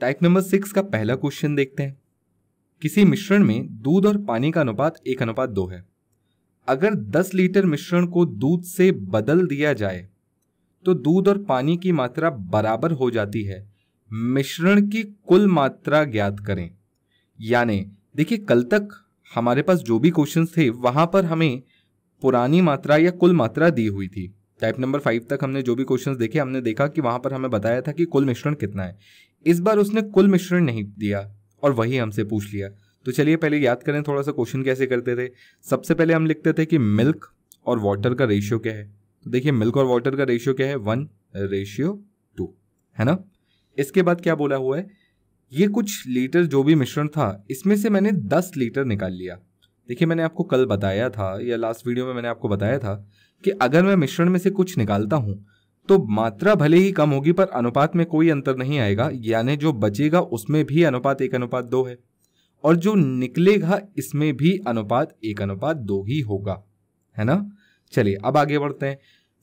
type number six का पहला question देखते हैं किसी मिश्रण में दूध और पानी का अनुपात एक अनुपात दो है अगर 10 लीटर मिश्रण को दूध से बदल दिया जाए तो दूध और पानी की मात्रा बराबर हो जाती है मिश्रण की कुल मात्रा ज्ञात करें यानी देखिए कल तक हमारे पास जो भी क्वेश्चन थे वहां पर हमें पुरानी मात्रा या कुल मात्रा दी हुई थी टाइप नंबर फाइव तक हमने जो भी क्वेश्चन देखे हमने देखा कि वहां पर हमें बताया था कि कुल मिश्रण कितना है इस बार उसने कुल मिश्रण नहीं दिया और वही हमसे पूछ लिया तो चलिए पहले याद करें थोड़ा सा क्वेश्चन कैसे करते थे सबसे पहले हम लिखते थे कि मिल्क और वाटर का रेशियो क्या है तो देखिए मिल्क और वाटर का रेशियो क्या है वन रेशियो टू है ना इसके बाद क्या बोला हुआ है ये कुछ लीटर जो भी मिश्रण था इसमें से मैंने दस लीटर निकाल लिया देखिए मैंने आपको कल बताया था या लास्ट वीडियो में मैंने आपको बताया था कि अगर मैं मिश्रण में से कुछ निकालता हूँ तो मात्रा भले ही कम होगी पर अनुपात में कोई अंतर नहीं आएगा यानी जो बचेगा उसमें भी अनुपात एक अनुपात दो है और जो निकलेगा इसमें भी अनुपात एक अनुपात दो ही होगा है ना चलिए अब आगे बढ़ते हैं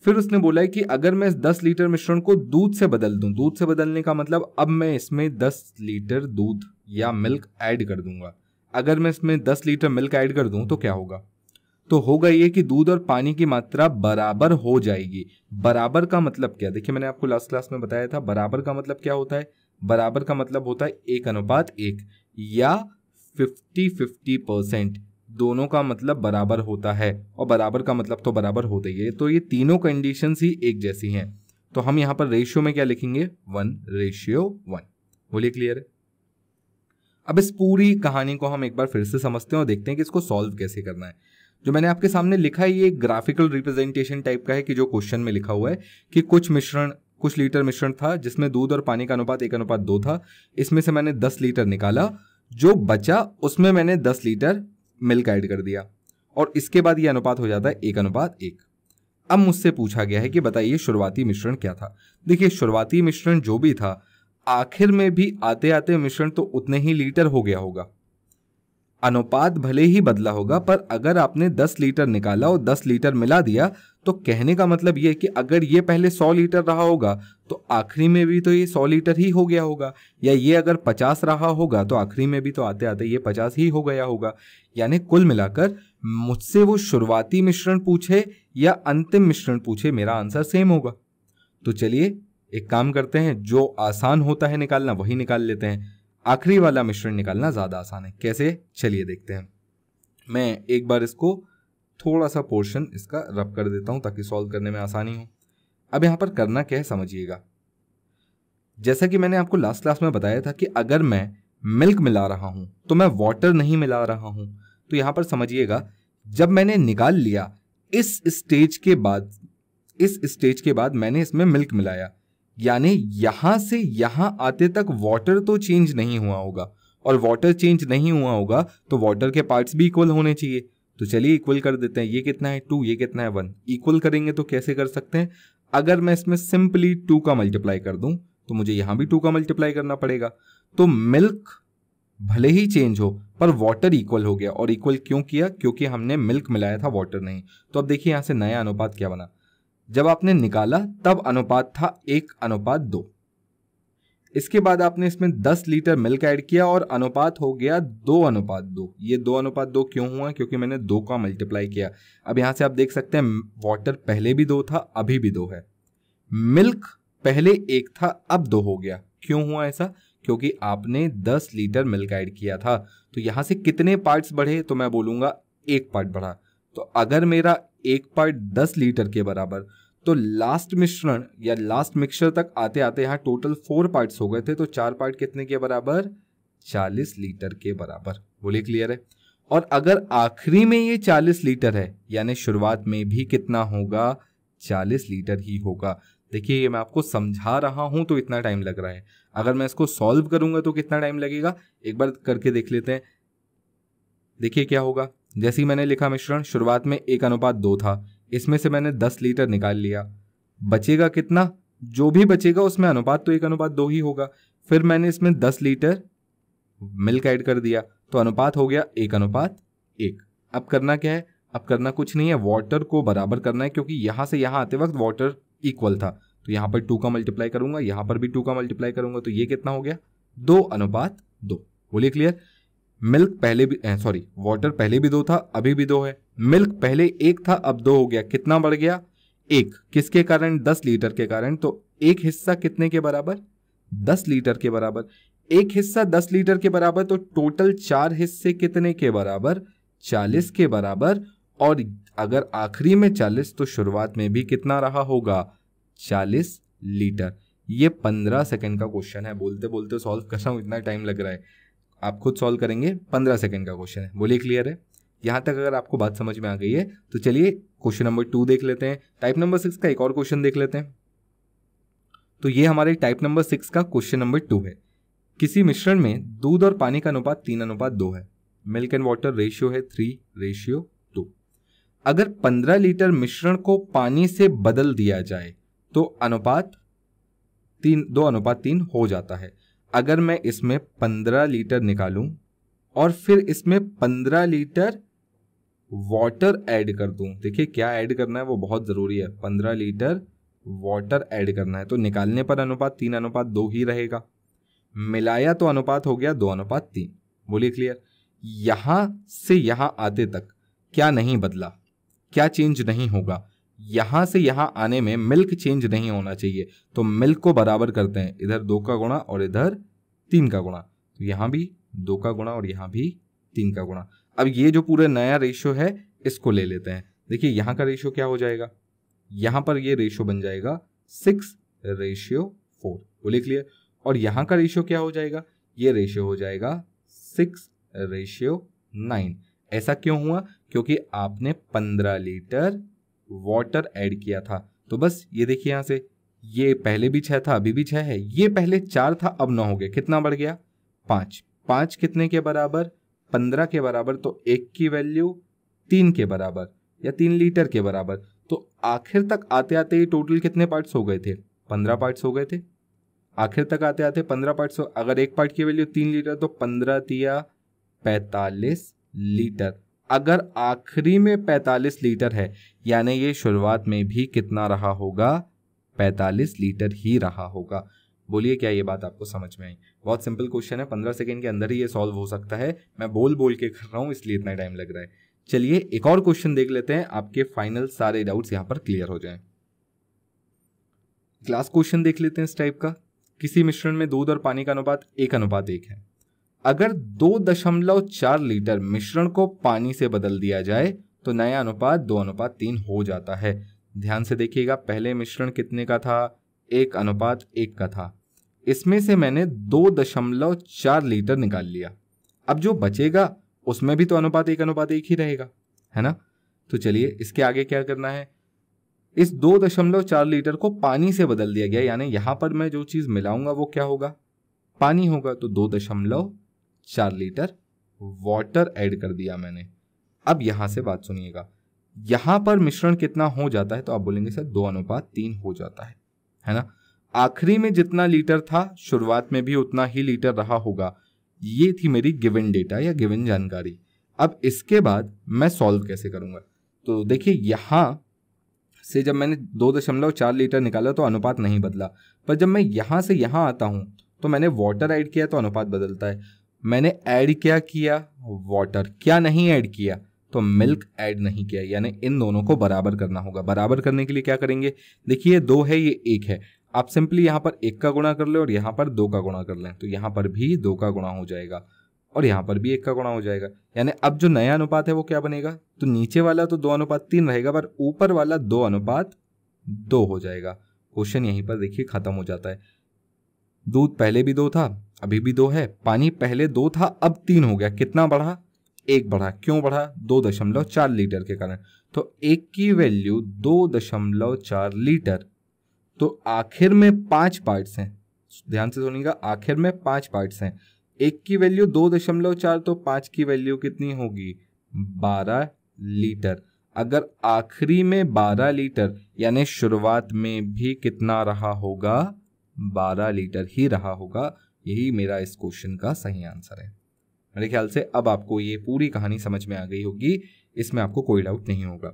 फिर उसने बोला है कि अगर मैं इस दस लीटर मिश्रण को दूध से बदल दूं दूध से बदलने का मतलब अब मैं इसमें दस लीटर दूध या मिल्क ऐड कर दूंगा अगर मैं इसमें दस लीटर मिल्क ऐड कर दूं तो क्या होगा तो होगा ये कि दूध और पानी की मात्रा बराबर हो जाएगी बराबर का मतलब क्या देखिए मैंने आपको लास्ट क्लास में बताया था बराबर का मतलब क्या होता है बराबर का मतलब होता है एक अनुपात एक या फिफ्टी फिफ्टी परसेंट दोनों का मतलब बराबर होता है और बराबर का मतलब तो बराबर होता ही है तो ये तीनों कंडीशन ही एक जैसी हैं तो हम यहां पर रेशियो में क्या लिखेंगे वन रेशियो वन बोलिए क्लियर है अब इस पूरी कहानी को हम एक बार फिर से समझते हैं और देखते हैं कि इसको सॉल्व कैसे करना है जो मैंने आपके सामने लिखा है ये ग्राफिकल रिप्रेजेंटेशन टाइप का है कि जो क्वेश्चन में लिखा हुआ है कि कुछ मिश्रण कुछ लीटर मिश्रण था जिसमें दूध और पानी का अनुपात एक अनुपात दो था इसमें से मैंने दस लीटर निकाला जो बचा उसमें मैंने दस लीटर मिल्क ऐड कर दिया और इसके बाद ये अनुपात हो जाता है एक अनुपात एक अब मुझसे पूछा गया है कि बताइए शुरुआती मिश्रण क्या था देखिए शुरुआती मिश्रण जो भी था आखिर में भी आते आते मिश्रण तो उतने ही लीटर हो गया होगा अनुपात भले ही बदला होगा पर अगर आपने 10 लीटर निकाला और 10 लीटर मिला दिया तो कहने का मतलब ये कि अगर ये पहले 100 लीटर रहा होगा तो आखिरी में भी तो ये 100 लीटर ही हो गया होगा या ये अगर 50 रहा होगा तो आखिरी में भी तो आते आते ये 50 ही हो गया होगा यानी कुल मिलाकर मुझसे वो शुरुआती मिश्रण पूछे या अंतिम मिश्रण पूछे मेरा आंसर सेम होगा तो चलिए एक काम करते हैं जो आसान होता है निकालना वही निकाल लेते हैं आखिरी वाला मिश्रण निकालना ज़्यादा आसान है कैसे चलिए देखते हैं मैं एक बार इसको थोड़ा सा पोर्शन इसका रब कर देता हूँ ताकि सॉल्व करने में आसानी हो अब यहाँ पर करना क्या है समझिएगा जैसा कि मैंने आपको लास्ट क्लास में बताया था कि अगर मैं मिल्क मिला रहा हूँ तो मैं वाटर नहीं मिला रहा हूँ तो यहाँ पर समझिएगा जब मैंने निकाल लिया इस स्टेज के बाद इस स्टेज के बाद मैंने इसमें मिल्क मिलाया यानी यहां से यहां आते तक वाटर तो चेंज नहीं हुआ होगा और वाटर चेंज नहीं हुआ होगा तो वाटर के पार्ट्स भी इक्वल होने चाहिए तो चलिए इक्वल कर देते हैं ये कितना है टू ये कितना है वन इक्वल करेंगे तो कैसे कर सकते हैं अगर मैं इसमें सिंपली टू का मल्टीप्लाई कर दूं तो मुझे यहां भी टू का मल्टीप्लाई करना पड़ेगा तो मिल्क भले ही चेंज हो पर वाटर इक्वल हो गया और इक्वल क्यों किया क्योंकि हमने मिल्क मिलाया था वाटर नहीं तो अब देखिए यहां से नया अनुपात क्या बना जब आपने निकाला तब अनुपात था एक अनुपात दो इसके बाद आपने इसमें 10 लीटर मिल्क ऐड किया और अनुपात हो गया दो अनुपात दो ये दो अनुपात दो क्यों हुआ क्योंकि मैंने दो का मल्टीप्लाई किया अब यहां से आप देख सकते हैं वाटर पहले भी दो था अभी भी दो है मिल्क पहले एक था अब दो हो गया क्यों हुआ ऐसा क्योंकि आपने 10 लीटर मिल्क ऐड किया था तो यहां से कितने पार्ट्स बढ़े तो मैं बोलूंगा एक पार्ट बढ़ा तो अगर मेरा एक पॉइंट दस लीटर के बराबर तो लास्ट मिश्रण या लास्ट मिक्सर तक आते आते यहाँ टोटल फोर पार्ट्स हो गए थे तो चार पार्ट कितने के बराबर चालीस लीटर के बराबर बोलिए क्लियर है और अगर आखिरी में ये चालीस लीटर है यानी शुरुआत में भी कितना होगा चालीस लीटर ही होगा देखिए ये मैं आपको समझा रहा हूं तो इतना टाइम लग रहा है अगर मैं इसको सॉल्व करूंगा तो कितना टाइम लगेगा एक बार करके देख लेते हैं देखिए क्या होगा जैसे ही मैंने लिखा मिश्रण शुरुआत में एक अनुपात दो था इसमें से मैंने दस लीटर निकाल लिया बचेगा कितना जो भी बचेगा उसमें अनुपात तो एक अनुपात दो ही होगा फिर मैंने इसमें दस लीटर मिल्क ऐड कर दिया तो अनुपात हो गया एक अनुपात एक अब करना क्या है अब करना कुछ नहीं है वाटर को बराबर करना है क्योंकि यहां से यहां आते वक्त वाटर इक्वल था तो यहाँ पर टू का मल्टीप्लाई करूंगा यहां पर भी टू का मल्टीप्लाई करूंगा तो ये कितना हो गया दो अनुपात दो बोलिए क्लियर मिल्क पहले भी सॉरी वाटर पहले भी दो था अभी भी दो है मिल्क पहले एक था अब दो हो गया कितना बढ़ गया एक किसके कारण दस लीटर के कारण तो एक हिस्सा कितने के बराबर दस लीटर के बराबर एक हिस्सा दस लीटर के बराबर तो टोटल चार हिस्से कितने के बराबर चालीस के बराबर और अगर आखिरी में चालीस तो शुरुआत में भी कितना रहा होगा चालीस लीटर ये पंद्रह सेकेंड का क्वेश्चन है बोलते बोलते सॉल्व कर रहा हूँ इतना टाइम लग रहा है आप खुद सॉल्व करेंगे पंद्रह सेकेंड का क्वेश्चन है बोलिए क्लियर है यहाँ तक अगर आपको बात समझ में आ गई है तो चलिए क्वेश्चन नंबर टू देख लेते हैं टाइप नंबर सिक्स का एक और क्वेश्चन देख लेते हैं तो ये हमारे टाइप नंबर सिक्स का क्वेश्चन नंबर टू है किसी मिश्रण में दूध और पानी का अनुपात तीन अनुपात दो है मिल्क एंड वाटर रेशियो है थ्री रेशियो टू अगर पंद्रह लीटर मिश्रण को पानी से बदल दिया जाए तो अनुपात तीन दो अनुपात तीन हो जाता है अगर मैं इसमें पंद्रह लीटर निकालूं और फिर इसमें पंद्रह लीटर वाटर ऐड कर दूं देखिए क्या ऐड करना है वो बहुत ज़रूरी है पंद्रह लीटर वाटर ऐड करना है तो निकालने पर अनुपात तीन अनुपात दो ही रहेगा मिलाया तो अनुपात हो गया दो अनुपात तीन बोलिए क्लियर यहाँ से यहाँ आते तक क्या नहीं बदला क्या चेंज नहीं होगा यहां से यहां आने में मिल्क चेंज नहीं होना चाहिए तो मिल्क को बराबर करते हैं इधर दो का गुणा और इधर तीन का गुणा तो यहां भी दो का गुणा और यहां भी तीन का गुणा अब ये जो पूरा नया रेशो है इसको ले लेते हैं देखिए यहां का रेशियो क्या हो जाएगा यहां पर ये रेशियो बन जाएगा सिक्स रेशियो फोर बोले क्लियर और यहां का रेशियो क्या हो जाएगा ये रेशियो हो जाएगा सिक्स रेशियो नाइन ऐसा क्यों हुआ क्योंकि आपने पंद्रह लीटर वाटर ऐड किया था तो बस ये देखिए यहाँ से ये पहले भी छः था अभी भी छः है ये पहले चार था अब नौ हो गया कितना बढ़ गया पाँच पाँच कितने के बराबर पंद्रह के बराबर तो एक की वैल्यू तीन के बराबर या तीन लीटर के बराबर तो आखिर तक आते आते ये टोटल कितने पार्ट्स हो गए थे पंद्रह पार्ट्स हो गए थे आखिर तक आते आते पंद्रह पार्ट्स अगर एक पार्ट की वैल्यू तीन लीटर तो पंद्रह दिया पैंतालीस लीटर अगर आखिरी में 45 लीटर है यानी ये शुरुआत में भी कितना रहा होगा 45 लीटर ही रहा होगा बोलिए क्या ये बात आपको समझ में आई बहुत सिंपल क्वेश्चन है पंद्रह सेकेंड के अंदर ही ये सॉल्व हो सकता है मैं बोल बोल के कर रहा हूँ इसलिए इतना टाइम लग रहा है चलिए एक और क्वेश्चन देख लेते हैं आपके फाइनल सारे डाउट्स यहाँ पर क्लियर हो जाएं क्लास क्वेश्चन देख लेते हैं इस टाइप का किसी मिश्रण में दूध और पानी का अनुपात एक अनुपात एक है अगर 2.4 लीटर मिश्रण को पानी से बदल दिया जाए तो नया अनुपात दो अनुपात तीन हो जाता है ध्यान से देखिएगा पहले मिश्रण कितने का था एक अनुपात एक का था इसमें से मैंने 2.4 लीटर निकाल लिया अब जो बचेगा उसमें भी तो अनुपात एक अनुपात एक ही रहेगा है ना तो चलिए इसके आगे क्या करना है इस 2.4 लीटर को पानी से बदल दिया गया यानी यहां पर मैं जो चीज़ मिलाऊंगा वो क्या होगा पानी होगा तो दो दशमलव चार लीटर वाटर ऐड कर दिया मैंने अब यहां से बात सुनिएगा यहां पर मिश्रण कितना हो जाता है तो आप बोलेंगे सर दो अनुपात तीन हो जाता है है ना आखिरी में जितना लीटर था शुरुआत में भी उतना ही लीटर रहा होगा ये थी मेरी गिवन डेटा या गिवन जानकारी अब इसके बाद मैं सॉल्व कैसे करूंगा तो देखिए यहां से जब मैंने दो दशमलव चार लीटर निकाला तो अनुपात नहीं बदला पर जब मैं यहां से यहां आता हूं तो मैंने वाटर ऐड किया तो अनुपात बदलता है मैंने ऐड क्या किया वाटर क्या नहीं ऐड किया तो मिल्क ऐड नहीं किया यानी इन दोनों को बराबर करना होगा बराबर करने के लिए क्या करेंगे देखिए दो है ये एक है आप सिंपली यहाँ पर एक का गुणा कर लें और यहाँ पर दो का गुणा कर लें तो यहाँ पर भी दो का गुणा हो जाएगा और यहाँ पर भी एक का गुणा हो जाएगा यानी अब जो नया अनुपात है वो क्या बनेगा तो नीचे वाला तो दो अनुपात तीन रहेगा पर ऊपर वाला दो अनुपात दो हो जाएगा क्वेश्चन यहीं पर देखिए खत्म हो जाता है दूध पहले भी दो था अभी भी दो है पानी पहले दो था अब तीन हो गया कितना बढ़ा एक बढ़ा क्यों बढ़ा दो दशमलव चार लीटर के कारण तो एक की वैल्यू दो दशमलव चार लीटर तो आखिर में पांच पार्ट्स हैं ध्यान से सुनिएगा आखिर में पांच पार्ट्स हैं एक की वैल्यू दो दशमलव चार तो पांच की वैल्यू कितनी होगी बारह लीटर अगर आखिरी में बारह लीटर यानी शुरुआत में भी कितना रहा होगा बारह लीटर ही रहा होगा यही मेरा इस क्वेश्चन का सही आंसर है मेरे ख्याल से अब आपको ये पूरी कहानी समझ में आ गई होगी इसमें आपको कोई डाउट नहीं होगा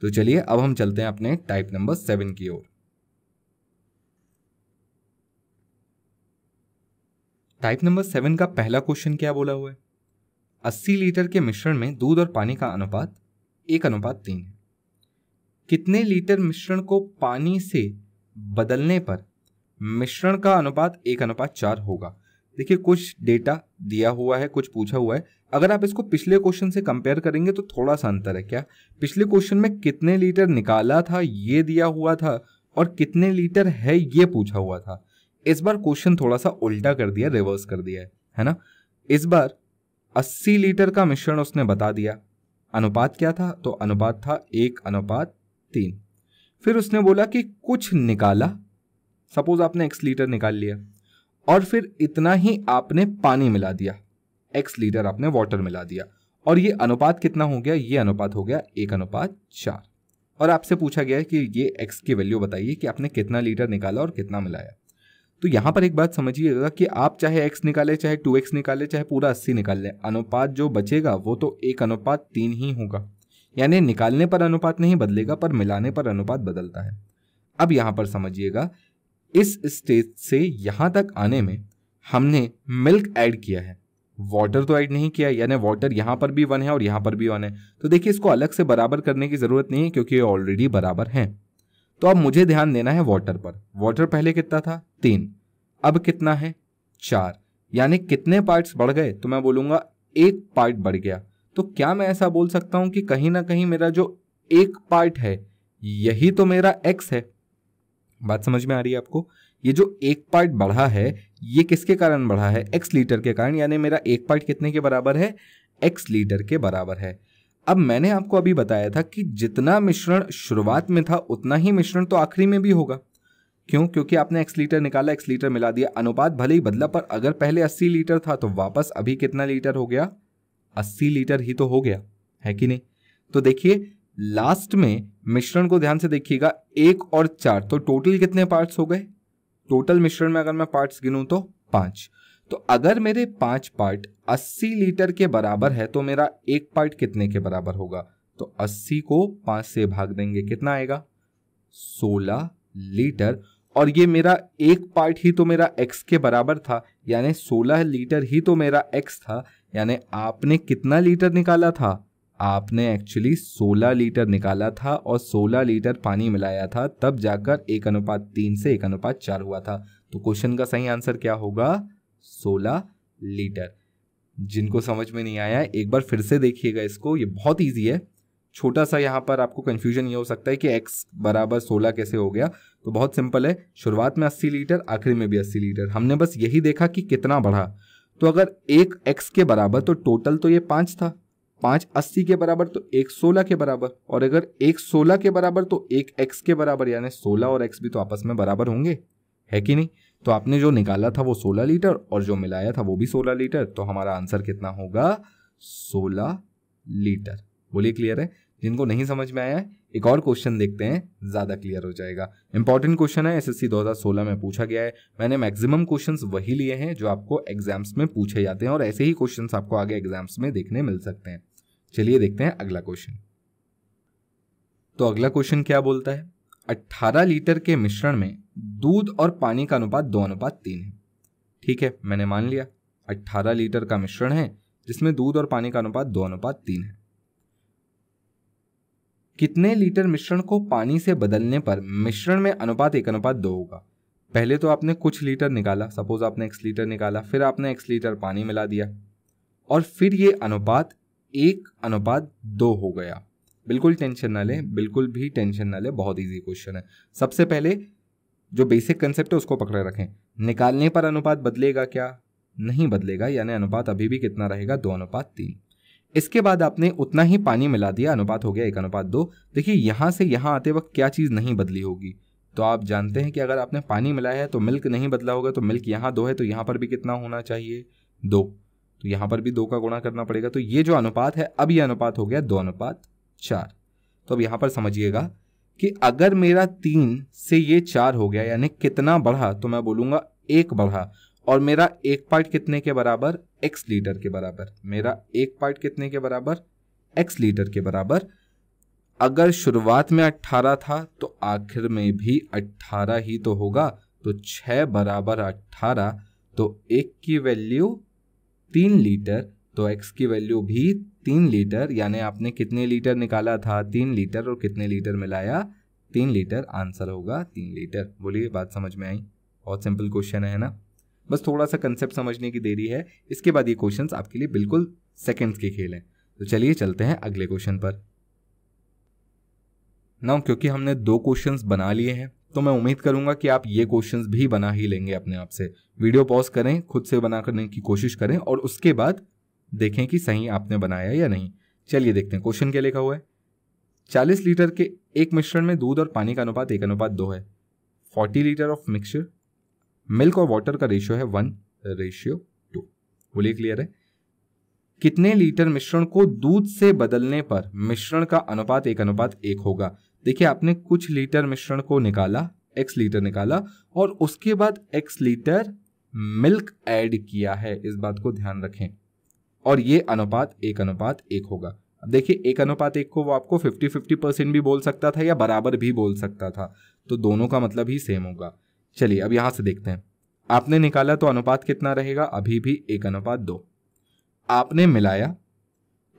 तो चलिए अब हम चलते हैं अपने टाइप नंबर सेवन की ओर टाइप नंबर सेवन का पहला क्वेश्चन क्या बोला हुआ है अस्सी लीटर के मिश्रण में दूध और पानी का अनुपात एक अनुपात तीन है कितने लीटर मिश्रण को पानी से बदलने पर मिश्रण का अनुपात एक अनुपात चार होगा देखिए कुछ डेटा दिया हुआ है कुछ पूछा हुआ है अगर आप इसको पिछले क्वेश्चन से कंपेयर करेंगे तो थोड़ा सा अंतर है क्या पिछले क्वेश्चन में कितने लीटर निकाला था ये दिया हुआ था और कितने लीटर है ये पूछा हुआ था इस बार क्वेश्चन थोड़ा सा उल्टा कर दिया रिवर्स कर दिया है है ना इस बार 80 लीटर का मिश्रण उसने बता दिया अनुपात क्या था तो अनुपात था एक अनुपात तीन फिर उसने बोला कि कुछ निकाला सपोज आपने एक्स लीटर निकाल लिया और फिर इतना ही आपने पानी मिला दिया एक्स लीटर आपने वाटर मिला दिया और ये अनुपात कितना हो गया ये अनुपात हो गया एक अनुपात चार और आपसे पूछा गया है कि ये एक्स की वैल्यू बताइए कि आपने कितना लीटर निकाला और कितना मिलाया तो यहाँ पर एक बात समझिएगा कि आप चाहे एक्स निकाले चाहे टू एक्स निकाले चाहे पूरा अस्सी निकाल लें अनुपात जो बचेगा वो तो एक अनुपात तीन ही होगा यानी निकालने पर अनुपात नहीं बदलेगा पर मिलाने पर अनुपात बदलता है अब यहाँ पर समझिएगा इस स्टेज से यहाँ तक आने में हमने मिल्क ऐड किया है वाटर तो ऐड नहीं किया यानी वाटर यहाँ पर भी वन है और यहाँ पर भी वन है तो देखिए इसको अलग से बराबर करने की ज़रूरत नहीं है क्योंकि ये ऑलरेडी बराबर हैं तो अब मुझे ध्यान देना है वाटर पर वाटर पहले कितना था तीन अब कितना है चार यानी कितने पार्ट्स बढ़ गए तो मैं बोलूँगा एक पार्ट बढ़ गया तो क्या मैं ऐसा बोल सकता हूँ कि कहीं ना कहीं मेरा जो एक पार्ट है यही तो मेरा एक्स है बात समझ में आ रही है आपको ये जो एक पार्ट बढ़ा है ये किसके कारण बढ़ा है एक्स लीटर के कारण यानी मेरा एक पार्ट कितने के बराबर है एक्स लीटर के बराबर है अब मैंने आपको अभी बताया था कि जितना मिश्रण शुरुआत में था उतना ही मिश्रण तो आखिरी में भी होगा क्यों क्योंकि आपने एक्स लीटर निकाला एक्स लीटर मिला दिया अनुपात भले ही बदला पर अगर पहले अस्सी लीटर था तो वापस अभी कितना लीटर हो गया अस्सी लीटर ही तो हो गया है कि नहीं तो देखिए लास्ट में मिश्रण को ध्यान से देखिएगा एक और चार तो टोटल कितने पार्ट्स हो गए टोटल मिश्रण में अगर मैं पार्ट्स गिनूं तो पांच तो अगर मेरे पांच पार्ट 80 लीटर के बराबर है तो मेरा एक पार्ट कितने के बराबर होगा तो 80 को पांच से भाग देंगे कितना आएगा 16 लीटर और ये मेरा एक पार्ट ही तो मेरा x के बराबर था यानी 16 लीटर ही तो मेरा x था यानी आपने कितना लीटर निकाला था आपने एक्चुअली 16 लीटर निकाला था और 16 लीटर पानी मिलाया था तब जाकर एक अनुपात तीन से एक अनुपात चार हुआ था तो क्वेश्चन का सही आंसर क्या होगा 16 लीटर जिनको समझ में नहीं आया एक बार फिर से देखिएगा इसको ये बहुत ईजी है छोटा सा यहाँ पर आपको कन्फ्यूजन ये हो सकता है कि एक्स बराबर सोलह कैसे हो गया तो बहुत सिंपल है शुरुआत में अस्सी लीटर आखिरी में भी अस्सी लीटर हमने बस यही देखा कि कितना बढ़ा तो अगर एक एक्स के बराबर तो टोटल तो ये पाँच था पाँच अस्सी के बराबर तो एक सोलह के बराबर और अगर एक सोलह के बराबर तो एक एक्स के बराबर यानी सोलह और एक्स भी तो आपस में बराबर होंगे है कि नहीं तो आपने जो निकाला था वो सोलह लीटर और जो मिलाया था वो भी सोलह लीटर तो हमारा आंसर कितना होगा सोलह लीटर बोलिए क्लियर है जिनको नहीं समझ में आया एक और क्वेश्चन देखते हैं ज़्यादा क्लियर हो जाएगा इंपॉर्टेंट क्वेश्चन है एसएससी 2016 में पूछा गया है मैंने मैक्सिमम क्वेश्चंस वही लिए हैं जो आपको एग्जाम्स में पूछे जाते हैं और ऐसे ही क्वेश्चंस आपको आगे एग्जाम्स में देखने मिल सकते हैं चलिए देखते हैं अगला क्वेश्चन तो अगला क्वेश्चन क्या बोलता है 18 लीटर के मिश्रण में दूध और पानी का अनुपात दो अनुपात तीन है ठीक है मैंने मान लिया 18 लीटर का मिश्रण है जिसमें दूध और पानी का अनुपात दो अनुपात तीन है कितने लीटर मिश्रण को पानी से बदलने पर मिश्रण में अनुपात एक अनुपात दो होगा पहले तो आपने कुछ लीटर निकाला सपोज आपने एक्स लीटर निकाला फिर आपने एक्स लीटर पानी मिला दिया और फिर ये अनुपात एक अनुपात दो हो गया बिल्कुल टेंशन ना ले बिल्कुल भी टेंशन ना ले बहुत इजी क्वेश्चन है सबसे पहले जो बेसिक कंसेप्ट है उसको पकड़े रखें निकालने पर अनुपात बदलेगा क्या नहीं बदलेगा यानी अनुपात अभी भी कितना रहेगा दो अनुपात तीन इसके बाद आपने उतना ही पानी मिला दिया अनुपात हो गया एक अनुपात दो देखिए यहाँ से यहाँ आते वक्त क्या चीज़ नहीं बदली होगी तो आप जानते हैं कि अगर आपने पानी मिलाया है तो मिल्क नहीं बदला होगा तो मिल्क यहाँ दो है तो यहाँ पर भी कितना होना चाहिए दो तो यहां पर भी दो का गुणा करना पड़ेगा तो ये जो अनुपात है अब ये अनुपात हो गया दो अनुपात चार तो अब यहां पर समझिएगा कि अगर मेरा तीन से ये चार हो गया यानी कितना बढ़ा तो मैं बोलूंगा एक बढ़ा और मेरा एक पार्ट कितने के बराबर एक्स लीटर के बराबर मेरा एक पार्ट कितने के बराबर एक्स लीटर के बराबर अगर शुरुआत में 18 था तो आखिर में भी 18 ही तो होगा तो 6 बराबर 18 तो एक की वैल्यू तीन लीटर तो एक्स की वैल्यू भी तीन लीटर यानी आपने कितने लीटर निकाला था तीन लीटर और कितने लीटर मिलाया तीन लीटर आंसर होगा तीन लीटर बोलिए बात समझ में आई बहुत सिंपल क्वेश्चन है ना बस थोड़ा सा कंसेप्ट समझने की देरी है इसके बाद ये क्वेश्चन आपके लिए बिल्कुल सेकेंड्स के खेल हैं तो चलिए चलते हैं अगले क्वेश्चन पर ना क्योंकि हमने दो क्वेश्चंस बना लिए हैं तो मैं उम्मीद करूंगा कि आप ये क्वेश्चंस भी बना ही लेंगे अपने आप से वीडियो पॉज करें खुद से बना करने की कोशिश करें और उसके बाद देखें कि सही आपने बनाया या नहीं चलिए देखते हैं क्वेश्चन क्या लिखा हुआ है चालीस लीटर के एक मिश्रण में दूध और पानी का अनुपात एक अनुपात दो है forty litre of mixture milk और वाटर का रेशियो है वन रेशियो टू बोलिए क्लियर है कितने लीटर मिश्रण को दूध से बदलने पर मिश्रण का अनुपात एक अनुपात एक होगा देखिए आपने कुछ लीटर मिश्रण को निकाला एक्स लीटर निकाला और उसके बाद एक्स लीटर मिल्क ऐड किया है इस बात को ध्यान रखें और ये अनुपात एक अनुपात एक होगा देखिए एक अनुपात एक को वो आपको फिफ्टी फिफ्टी परसेंट भी बोल सकता था या बराबर भी बोल सकता था तो दोनों का मतलब ही सेम होगा चलिए अब यहां से देखते हैं आपने निकाला तो अनुपात कितना रहेगा अभी भी एक अनुपात दो आपने मिलाया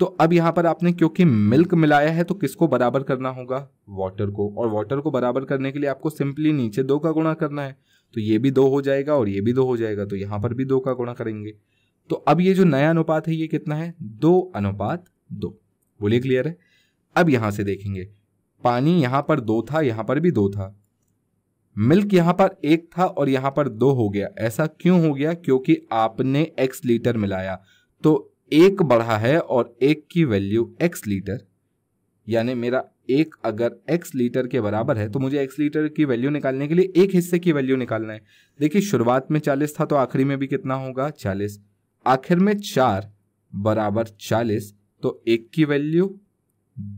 तो अब यहाँ पर आपने क्योंकि मिल्क मिलाया है तो किसको बराबर करना होगा वाटर को और वाटर को बराबर करने के लिए आपको सिंपली नीचे दो का गुणा करना है तो ये भी दो हो जाएगा और ये भी दो हो जाएगा तो यहाँ पर भी दो का गुणा करेंगे तो अब ये जो नया अनुपात है ये कितना है दो अनुपात दो बोलिए क्लियर है अब यहां से देखेंगे पानी यहां पर दो था यहां पर भी दो था मिल्क यहां पर एक था और यहां पर दो हो गया ऐसा क्यों हो गया क्योंकि आपने एक्स लीटर मिलाया तो एक बढ़ा है और एक की वैल्यू एक्स लीटर यानी मेरा एक अगर एक्स लीटर के बराबर है तो मुझे एक्स लीटर की वैल्यू निकालने के लिए एक हिस्से की वैल्यू निकालना है देखिए शुरुआत में चालीस था तो आखिरी में भी कितना होगा चालीस आखिर में चार बराबर चालीस तो एक की वैल्यू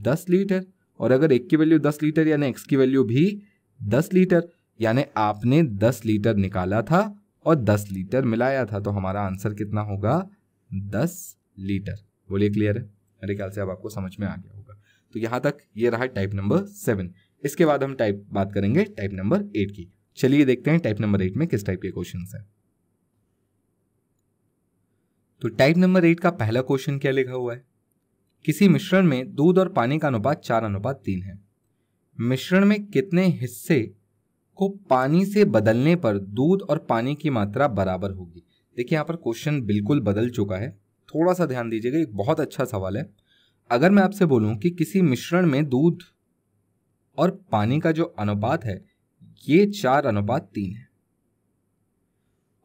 दस लीटर और अगर एक की वैल्यू दस लीटर यानी एक्स की वैल्यू भी दस लीटर यानी आपने दस लीटर निकाला था और दस लीटर मिलाया था तो हमारा आंसर कितना होगा दस लीटर बोलिए क्लियर है मेरे ख्याल से अब आपको समझ में आ गया होगा तो यहाँ तक ये रहा टाइप नंबर सेवन इसके बाद हम टाइप बात करेंगे टाइप नंबर एट की चलिए देखते हैं टाइप नंबर एट में किस टाइप के क्वेश्चन हैं तो टाइप नंबर एट का पहला क्वेश्चन क्या लिखा हुआ है किसी मिश्रण में दूध और पानी का अनुपात चार अनुपात तीन है मिश्रण में कितने हिस्से को पानी से बदलने पर दूध और पानी की मात्रा बराबर होगी देखिए यहाँ पर क्वेश्चन बिल्कुल बदल चुका है थोड़ा सा ध्यान दीजिएगा एक बहुत अच्छा सवाल है अगर मैं आपसे बोलूं कि किसी मिश्रण में दूध और पानी का जो अनुपात है ये चार अनुपात तीन है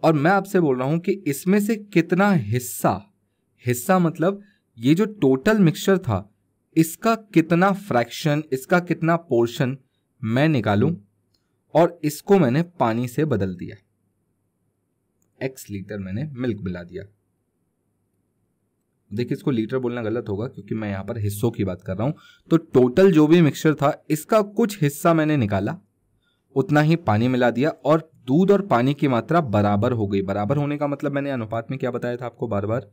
और मैं आपसे बोल रहा हूं कि इसमें से कितना हिस्सा हिस्सा मतलब ये जो टोटल मिक्सचर था इसका कितना फ्रैक्शन इसका कितना पोर्शन मैं निकालूं और इसको मैंने पानी से बदल दिया एक्स लीटर मैंने मिल्क मिला दिया देखिए इसको लीटर बोलना गलत होगा क्योंकि मैं यहाँ पर हिस्सों की बात कर रहा हूँ तो टोटल जो भी मिक्सचर था इसका कुछ हिस्सा मैंने निकाला उतना ही पानी मिला दिया और दूध और पानी की मात्रा बराबर हो गई बराबर होने का मतलब मैंने अनुपात में क्या बताया था आपको बार बार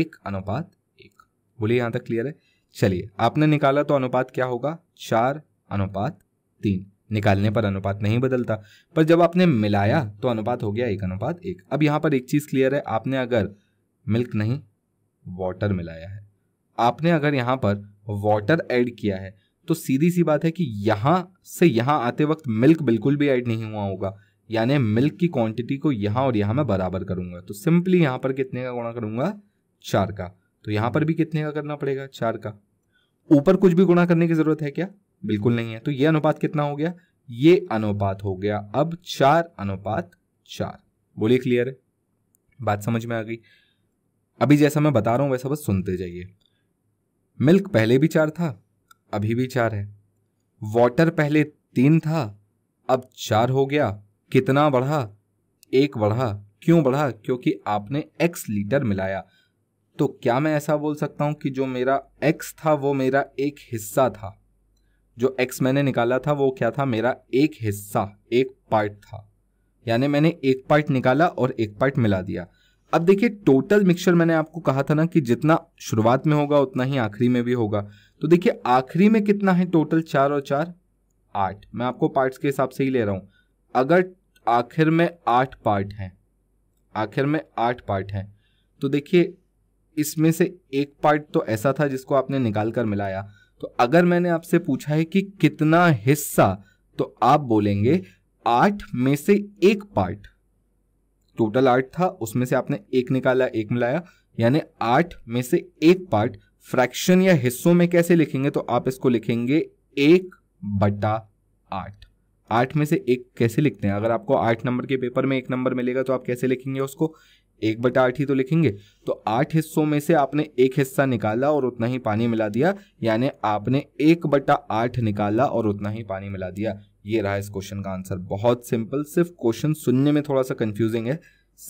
एक अनुपात एक बोलिए यहाँ तक क्लियर है चलिए आपने निकाला तो अनुपात क्या होगा चार अनुपात तीन निकालने पर अनुपात नहीं बदलता पर जब आपने मिलाया तो अनुपात हो गया एक अनुपात एक अब यहाँ पर एक चीज़ क्लियर है आपने अगर मिल्क नहीं वाटर मिलाया है आपने अगर यहाँ पर वाटर ऐड किया है तो सीधी सी बात है कि यहाँ से यहाँ आते वक्त मिल्क बिल्कुल भी ऐड नहीं हुआ होगा यानी मिल्क की क्वांटिटी को यहाँ और यहाँ मैं बराबर करूँगा तो सिंपली यहाँ पर कितने का गुणा करूँगा चार का तो यहाँ पर भी कितने का करना पड़ेगा चार का ऊपर कुछ भी गुणा करने की ज़रूरत है क्या बिल्कुल नहीं है तो ये अनुपात कितना हो गया ये अनुपात हो गया अब चार अनुपात चार बोलिए क्लियर है बात समझ में आ गई अभी जैसा मैं बता रहा हूँ वैसा बस सुनते जाइए मिल्क पहले भी चार था अभी भी चार है वाटर पहले तीन था अब चार हो गया कितना बढ़ा एक बढ़ा क्यों बढ़ा क्योंकि आपने एक्स लीटर मिलाया तो क्या मैं ऐसा बोल सकता हूँ कि जो मेरा एक्स था वो मेरा एक हिस्सा था जो एक्स मैंने निकाला था वो क्या था मेरा एक हिस्सा एक पार्ट था यानी मैंने एक पार्ट निकाला और एक पार्ट मिला दिया अब देखिए टोटल मिक्सचर मैंने आपको कहा था ना कि जितना शुरुआत में होगा उतना ही आखिरी में भी होगा तो देखिए आखिरी में कितना है टोटल चार और चार आठ मैं आपको पार्ट्स के हिसाब से ही ले रहा हूँ अगर आखिर में आठ पार्ट हैं आखिर में आठ पार्ट हैं तो देखिए इसमें से एक पार्ट तो ऐसा था जिसको आपने निकाल कर मिलाया तो अगर मैंने आपसे पूछा है कि कितना हिस्सा तो आप बोलेंगे आठ में से एक पार्ट टोटल आठ था उसमें से आपने एक निकाला एक मिलाया यानी आठ में से एक पार्ट फ्रैक्शन या हिस्सों में कैसे लिखेंगे तो आप इसको लिखेंगे एक बटा आठ आठ में से एक कैसे लिखते हैं अगर आपको आठ नंबर के पेपर में एक नंबर मिलेगा तो आप कैसे लिखेंगे उसको एक बटा आठ ही तो लिखेंगे तो आठ हिस्सों में से आपने एक हिस्सा निकाला और उतना ही पानी मिला दिया यानी आपने एक बटा आठ निकाला और उतना ही पानी मिला दिया ये रहा इस क्वेश्चन का आंसर बहुत सिंपल सिर्फ क्वेश्चन सुनने में थोड़ा सा कंफ्यूजिंग है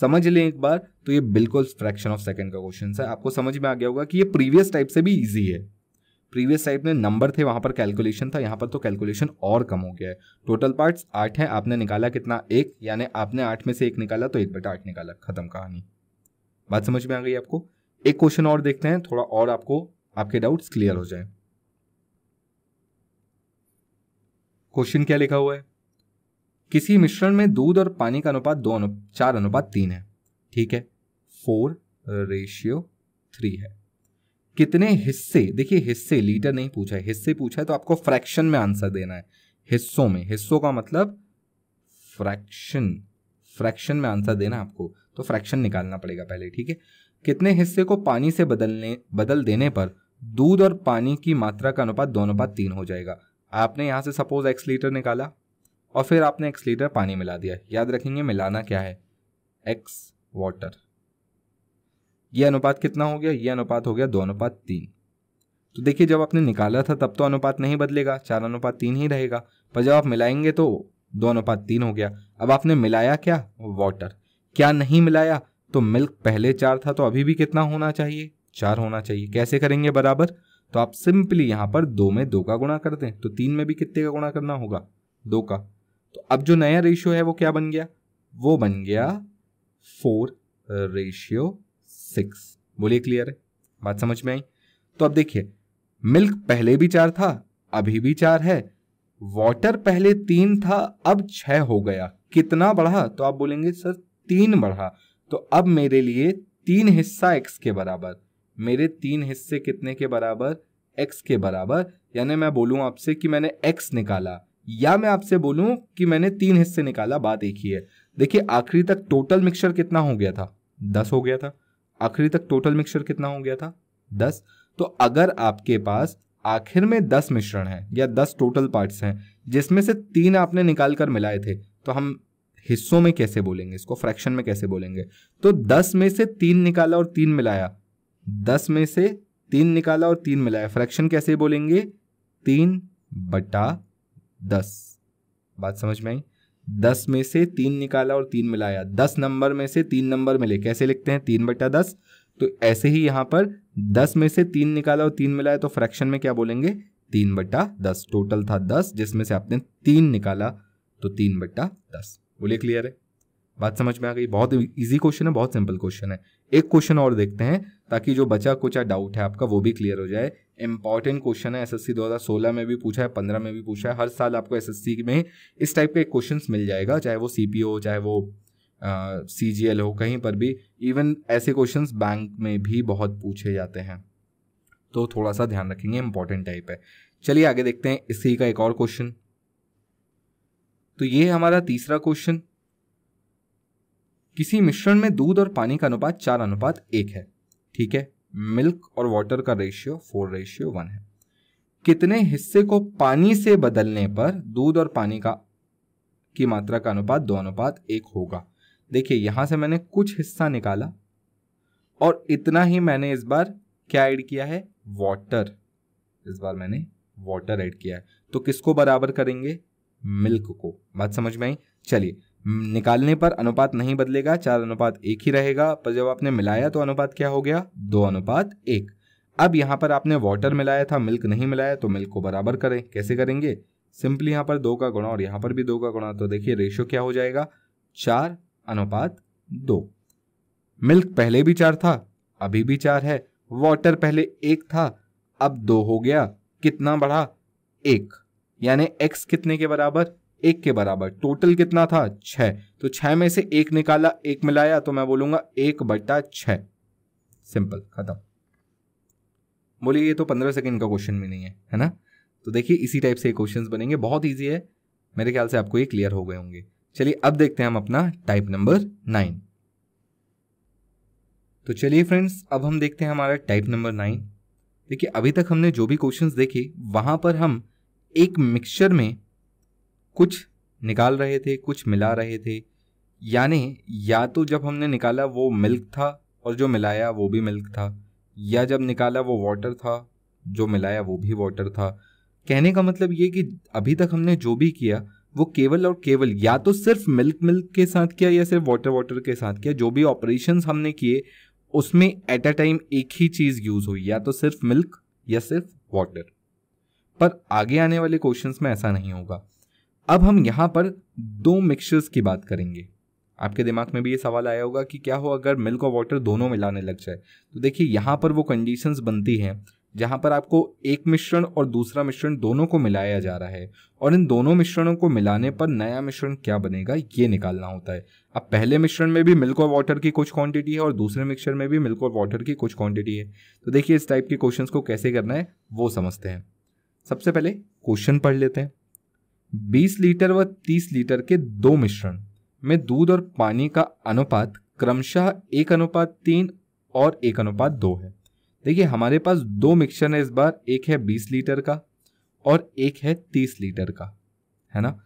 समझ लें एक बार तो ये बिल्कुल फ्रैक्शन ऑफ सेकंड का क्वेश्चन है आपको समझ में आ गया होगा कि ये प्रीवियस टाइप से भी ईजी है प्रीवियस टाइप में नंबर थे वहां पर कैलकुलेशन था यहाँ पर तो कैलकुलेशन और कम हो गया है टोटल पार्ट्स आठ हैं आपने निकाला कितना एक यानी आपने आठ में से एक निकाला तो एक बटा आठ निकाला खत्म कहानी बात समझ में आ गई आपको एक क्वेश्चन और देखते हैं थोड़ा और आपको आपके डाउट्स क्लियर हो जाए क्वेश्चन क्या लिखा हुआ है किसी मिश्रण में दूध और पानी का अनुपात दो अनुप चार अनुपात तीन है ठीक है फोर रेशियो थ्री है कितने हिस्से देखिए हिस्से लीटर नहीं पूछा है हिस्से पूछा है तो आपको फ्रैक्शन में आंसर देना है हिस्सों में हिस्सों का मतलब फ्रैक्शन फ्रैक्शन में आंसर देना आपको तो फ्रैक्शन निकालना पड़ेगा पहले ठीक है कितने हिस्से को पानी से बदलने बदल देने पर दूध और पानी की मात्रा का अनुपात दो अनुपात तीन हो जाएगा आपने यहाँ से सपोज एक्स लीटर निकाला और फिर आपने एक्स लीटर पानी मिला दिया याद रखेंगे मिलाना क्या है एक्स वाटर ये अनुपात कितना हो गया ये अनुपात हो गया दो अनुपात तीन तो देखिए जब आपने निकाला था तब तो अनुपात नहीं बदलेगा चार अनुपात तीन ही रहेगा पर जब आप मिलाएंगे तो दो अनुपात तीन हो गया अब आपने मिलाया क्या वाटर क्या नहीं मिलाया तो मिल्क पहले चार था तो अभी भी कितना होना चाहिए चार होना चाहिए कैसे करेंगे बराबर तो आप सिंपली यहां पर दो में दो का गुणा कर दें तो तीन में भी कितने का गुणा करना होगा दो का तो अब जो नया रेशियो है वो क्या बन गया वो बन गया फोर रेशियो सिक्स बोलिए क्लियर है बात समझ में आई तो अब देखिए मिल्क पहले भी चार था अभी भी चार है वाटर पहले तीन था अब छह हो गया कितना बढ़ा तो आप बोलेंगे सर तीन बढ़ा तो अब मेरे लिए तीन हिस्सा एक्स के बराबर मेरे तीन हिस्से कितने के बराबर एक्स के बराबर यानी मैं बोलूँ आपसे कि मैंने एक्स निकाला या मैं आपसे बोलूँ कि मैंने तीन हिस्से निकाला बात एक ही है देखिए आखिरी तक टोटल मिक्सचर कितना हो गया था दस हो गया था आखिरी तक टोटल मिक्सचर कितना हो गया था दस तो अगर आपके पास आखिर में दस मिश्रण है या दस टोटल पार्ट्स हैं जिसमें से तीन आपने निकाल कर मिलाए थे तो हम हिस्सों में कैसे बोलेंगे इसको फ्रैक्शन में कैसे बोलेंगे तो दस में से तीन निकाला और तीन मिलाया दस में से तीन निकाला और तीन मिलाया फ्रैक्शन कैसे बोलेंगे तीन बटा दस बात समझ में आई दस में से तीन निकाला और तीन मिलाया दस नंबर में से तीन नंबर मिले कैसे लिखते हैं तीन बटा दस तो ऐसे ही यहां पर दस में से तीन निकाला और तीन मिलाया तो फ्रैक्शन में क्या बोलेंगे तीन बटा दस टोटल था दस जिसमें से आपने तीन निकाला तो तीन बट्टा दस बोले क्लियर है बात समझ में आ गई बहुत इजी क्वेश्चन है बहुत सिंपल क्वेश्चन है एक क्वेश्चन और देखते हैं ताकि जो बचा कुछ डाउट है आपका वो भी क्लियर हो जाए इंपॉर्टेंट क्वेश्चन है एसएससी 2016 में भी पूछा है 15 में भी पूछा है हर साल आपको एसएससी में इस टाइप के क्वेश्चंस मिल जाएगा चाहे वो सी हो चाहे वो सी जी एल हो कहीं पर भी इवन ऐसे क्वेश्चन बैंक में भी बहुत पूछे जाते हैं तो थोड़ा सा ध्यान रखेंगे इंपॉर्टेंट टाइप है चलिए आगे देखते हैं इसी का एक और क्वेश्चन तो ये हमारा तीसरा क्वेश्चन किसी मिश्रण में दूध और पानी का अनुपात चार अनुपात एक है ठीक है मिल्क और वाटर का रेशियो फोर रेशियो वन है कितने हिस्से को पानी से बदलने पर दूध और पानी का की मात्रा का अनुपात दो अनुपात एक होगा देखिए यहां से मैंने कुछ हिस्सा निकाला और इतना ही मैंने इस बार क्या ऐड किया है वाटर इस बार मैंने वाटर ऐड किया है तो किसको बराबर करेंगे मिल्क को बात समझ में आई चलिए हम्म, निकालने पर अनुपात नहीं बदलेगा चार अनुपात एक ही रहेगा पर जब आपने मिलाया तो अनुपात क्या हो गया दो अनुपात एक अब यहाँ पर आपने वाटर मिलाया था मिल्क नहीं मिलाया तो मिल्क को बराबर करें कैसे करेंगे सिंपली यहाँ पर दो का गुणा और यहाँ पर भी दो का गुणा तो देखिए रेशो क्या हो जाएगा चार अनुपात दो मिल्क पहले भी चार था अभी भी चार है वाटर पहले एक था अब दो हो गया कितना बढ़ा एक यानी एक्स कितने के बराबर एक के बराबर टोटल कितना था छः तो छः में से एक निकाला एक मिलाया तो मैं बोलूंगा एक बट्टा छः सिंपल ख़त्म बोलिए ये तो पंद्रह सेकेंड का क्वेश्चन भी नहीं है है ना तो देखिए इसी टाइप से क्वेश्चन बनेंगे बहुत ईजी है मेरे ख्याल से आपको ये क्लियर हो गए होंगे चलिए अब देखते हैं हम अपना टाइप नंबर नाइन तो चलिए फ्रेंड्स अब हम देखते हैं हमारा टाइप नंबर नाइन देखिए अभी तक हमने जो भी क्वेश्चंस देखे वहां पर हम एक मिक्सचर में कुछ निकाल रहे थे कुछ मिला रहे थे यानी या तो जब हमने निकाला वो मिल्क था और जो मिलाया वो भी मिल्क था या जब निकाला वो वाटर था जो मिलाया वो भी वाटर था कहने का मतलब ये कि अभी तक हमने जो भी किया वो केवल और केवल या तो सिर्फ मिल्क मिल्क के साथ किया या सिर्फ वाटर वाटर के साथ किया जो भी ऑपरेशंस हमने किए उसमें एट अ टाइम एक ही चीज़ यूज़ हुई या तो सिर्फ मिल्क या सिर्फ वाटर पर आगे आने वाले क्वेश्चंस में ऐसा नहीं होगा अब हम यहाँ पर दो मिक्सचर्स की बात करेंगे आपके दिमाग में भी ये सवाल आया होगा कि क्या हो अगर मिल्क और वाटर दोनों मिलाने लग जाए तो देखिए यहाँ पर वो कंडीशंस बनती हैं जहाँ पर आपको एक मिश्रण और दूसरा मिश्रण दोनों को मिलाया जा रहा है और इन दोनों मिश्रणों को मिलाने पर नया मिश्रण क्या बनेगा ये निकालना होता है अब पहले मिश्रण में भी मिल्क और वाटर की कुछ क्वांटिटी है और दूसरे मिक्सचर में भी मिल्क और वाटर की कुछ क्वांटिटी है तो देखिए इस टाइप के क्वेश्चन को कैसे करना है वो समझते हैं सबसे पहले क्वेश्चन पढ़ लेते हैं 20 लीटर व 30 लीटर के दो मिश्रण में दूध और पानी का अनुपात क्रमशः एक अनुपात तीन और एक अनुपात दो है देखिए हमारे पास दो मिक्सचर है इस बार एक है 20 लीटर का और एक है 30 लीटर का है ना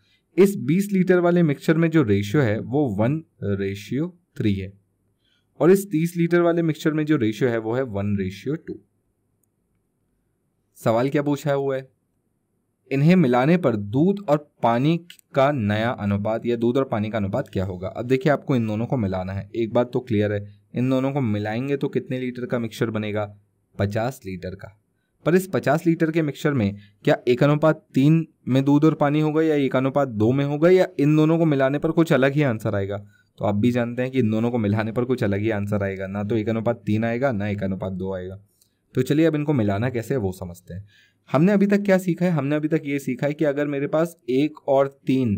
इस 20 लीटर वाले मिक्सचर में जो रेशियो है वो वन रेशियो थ्री है और इस 30 लीटर वाले मिक्सचर में जो रेशियो है वो है वन रेशियो टू सवाल क्या पूछा हुआ है इन्हें मिलाने पर दूध और पानी का नया अनुपात या दूध और पानी का अनुपात क्या होगा अब देखिए आपको इन दोनों को मिलाना है एक बात तो क्लियर है इन दोनों को मिलाएंगे तो कितने लीटर का मिक्सचर बनेगा पचास लीटर का पर इस पचास लीटर के मिक्सचर में क्या एक अनुपात तीन में दूध और पानी होगा या एक अनुपात दो में होगा या इन दोनों को मिलाने पर कुछ अलग ही आंसर आएगा तो आप भी जानते हैं कि इन दोनों को मिलाने पर कुछ अलग ही आंसर आएगा ना तो एक अनुपात तीन आएगा ना एक अनुपात दो आएगा तो चलिए अब इनको मिलाना कैसे है वो समझते हैं हमने अभी तक क्या सीखा है हमने अभी तक ये सीखा है कि अगर मेरे पास एक और तीन